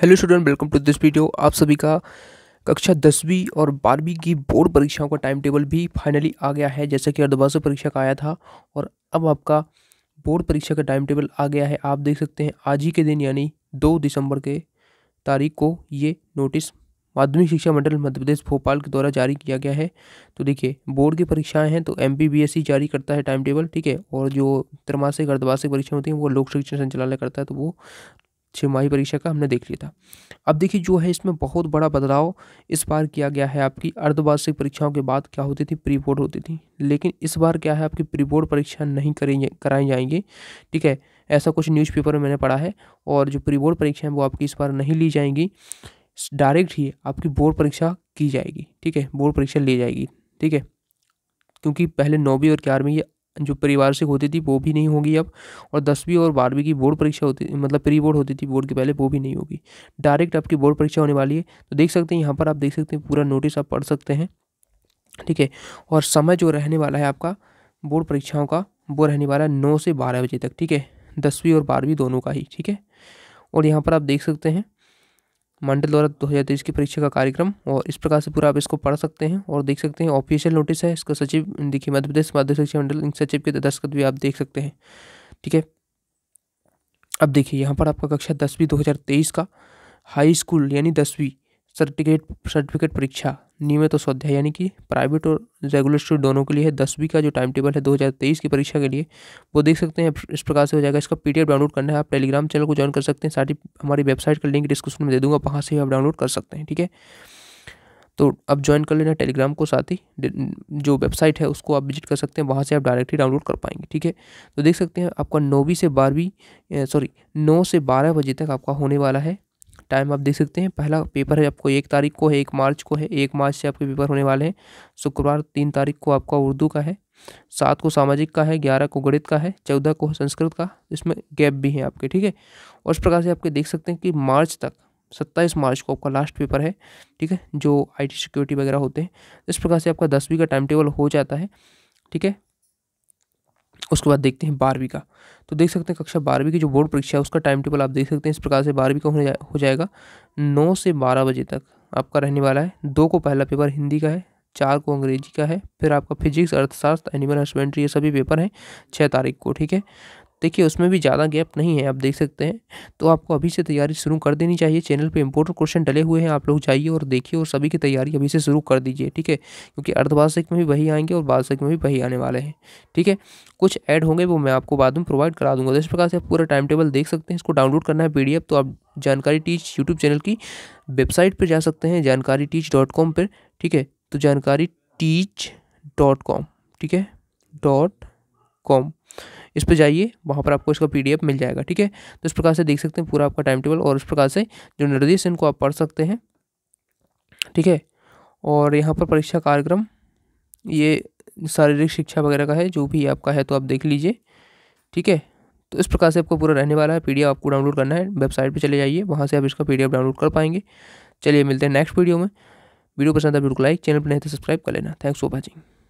hello student welcome to this video आप सभी का कक्षा दसवीं और बारहवीं की बोर्ड परीक्षाओं का टाइम टेबल भी फाइनली आ गया है जैसे कि अर्धवार्षिक परीक्षा का आया था और अब आपका बोर्ड परीक्षा का टाइम टेबल आ गया है आप देख सकते हैं आज ही के दिन यानी दो दिसंबर के तारीख को ये नोटिस माध्यमिक शिक्षा मंडल मध्य प्रदेश भोपाल के द्वारा जारी किया गया है तो देखिए बोर्ड की परीक्षाएं हैं तो एम e जारी करता है टाइम टेबल ठीक है और जो त्रमासिक अर्धवासिक परीक्षा होती है वो लोक शिक्षण संचालय करता है तो वो छिमाही परीक्षा का हमने देख लिया था अब देखिए जो है इसमें बहुत बड़ा बदलाव इस बार किया गया है आपकी अर्धवार्षिक परीक्षाओं के बाद क्या होती थी प्री बोर्ड होती थी लेकिन इस बार क्या है आपकी प्री बोर्ड परीक्षा नहीं करेंगे कराई जाएंगी ठीक है ऐसा कुछ न्यूज़पेपर में मैंने पढ़ा है और जो प्री बोर्ड परीक्षा है वो आपकी इस बार नहीं ली जाएंगी डायरेक्ट ही आपकी बोर्ड परीक्षा की जाएगी ठीक है बोर्ड परीक्षा ली जाएगी ठीक है क्योंकि पहले नौवीं और ग्यारहवीं ये जो परिवार्षिक होती थी वो भी नहीं होगी अब और दसवीं और बारहवीं की बोर्ड परीक्षा होती मतलब प्री बोर्ड होती थी बोर्ड के पहले वो भी नहीं होगी डायरेक्ट आपकी बोर्ड परीक्षा होने वाली है तो देख सकते हैं यहाँ पर आप देख सकते हैं पूरा नोटिस आप पढ़ सकते हैं ठीक है और समय जो रहने वाला है आपका बोर्ड परीक्षाओं का वो रहने वाला है नौ से बारह बजे तक ठीक है दसवीं और बारहवीं दोनों का ही ठीक है और यहाँ पर आप देख सकते हैं मंडल द्वारा दो हज़ार तेईस की परीक्षा का कार्यक्रम और इस प्रकार से पूरा आप इसको पढ़ सकते हैं और देख सकते हैं ऑफिशियल नोटिस है इसका सचिव देखिए मध्य प्रदेश शिक्षा मंडल सचिव के दस्तखत भी आप देख सकते हैं ठीक है अब देखिए यहाँ पर आपका कक्षा दसवीं दो हज़ार तेईस का हाई स्कूल यानी दसवीं सर्टिफिकेट सर्टिफिकेट परीक्षा नियमित और स्वाध्याय यानी कि प्राइवेट और रेगुलेटरी दोनों के लिए है दसवीं का जो टाइम टेबल है 2023 की परीक्षा के लिए वो देख सकते हैं इस प्रकार से हो जाएगा इसका पीडीएफ डाउनलोड करना है आप टेलीग्राम चैनल को ज्वाइन कर सकते हैं साथ ही हमारी वेबसाइट का लिंक डिस्क्रिप्शन में दे दूँगा वहाँ से आप डाउनलोड कर सकते हैं ठीक है तो आप ज्वाइन कर लेना टेलीग्राम को साथ ही जो वेबसाइट है उसको आप विजिट कर सकते हैं वहाँ से आप डायरेक्टली डाउनलोड कर पाएंगे ठीक है तो देख सकते हैं आपका नौवीं से बारहवीं सॉरी नौ से बारह बजे तक आपका होने वाला है टाइम आप देख सकते हैं पहला पेपर है आपको एक तारीख को है एक मार्च को है एक मार्च से आपके पेपर होने वाले हैं शुक्रवार तीन तारीख को आपका उर्दू का है सात को सामाजिक का है ग्यारह को गणित का है चौदह को संस्कृत का इसमें गैप भी है आपके ठीक है और इस प्रकार से आपके देख सकते हैं कि मार्च तक सत्ताईस मार्च को आपका लास्ट पेपर है ठीक है जो आईटी सिक्योरिटी वगैरह होते हैं इस प्रकार से आपका दसवीं का टाइम टेबल हो जाता है ठीक है उसके बाद देखते हैं बारहवीं का तो देख सकते हैं कक्षा बारहवीं की जो बोर्ड परीक्षा है उसका टाइम टेबल आप देख सकते हैं इस प्रकार से बारहवीं का होने जा, हो जाएगा नौ से बारह बजे तक आपका रहने वाला है दो को पहला पेपर हिंदी का है चार को अंग्रेजी का है फिर आपका फिजिक्स अर्थशास्त्र एनिमल हस्बेंड्री ये सभी पेपर हैं छः तारीख को ठीक है देखिए उसमें भी ज़्यादा गैप नहीं है आप देख सकते हैं तो आपको अभी से तैयारी शुरू कर देनी चाहिए चैनल पे इंपोर्टेंट क्वेश्चन डले हुए हैं आप लोग जाइए और देखिए और सभी की तैयारी अभी से शुरू कर दीजिए ठीक है क्योंकि अर्धवार्षिक में भी वही आएंगे और वार्षिक में भी वही आने वाले हैं ठीक है कुछ ऐड होंगे वो मैं आपको बाद में प्रोवाइड करा दूंगा तो इस प्रकार से आप पूरा टाइम टेबल देख सकते हैं इसको डाउनलोड करना है पी तो आप जानकारी टीच यूट्यूब चैनल की वेबसाइट पर जा सकते हैं जानकारी टीच डॉट कॉम पर ठीक है तो जानकारी टीच डॉट कॉम ठीक है डॉट कॉम इस पर जाइए वहाँ पर आपको इसका पी मिल जाएगा ठीक है तो इस प्रकार से देख सकते हैं पूरा आपका टाइम टेबल और इस प्रकार से जो निर्देश इनको आप पढ़ सकते हैं ठीक है और यहाँ पर परीक्षा कार्यक्रम ये शारीरिक शिक्षा वगैरह का है जो भी आपका है तो आप देख लीजिए ठीक है तो इस प्रकार से आपको पूरा रहने वाला है पीडीएफ आपको डाउनलोड करना है वेबसाइट पे चले जाइए वहाँ से आप इसका पीडीएफ डाउनलोड कर पाएंगे चलिए मिलते हैं नेक्स्ट वीडियो में वीडियो पसंद है वीडियो को लाइक चैनल पर नहीं तो सब्सक्राइब कर लेना थैंक्स फॉर वॉचिंग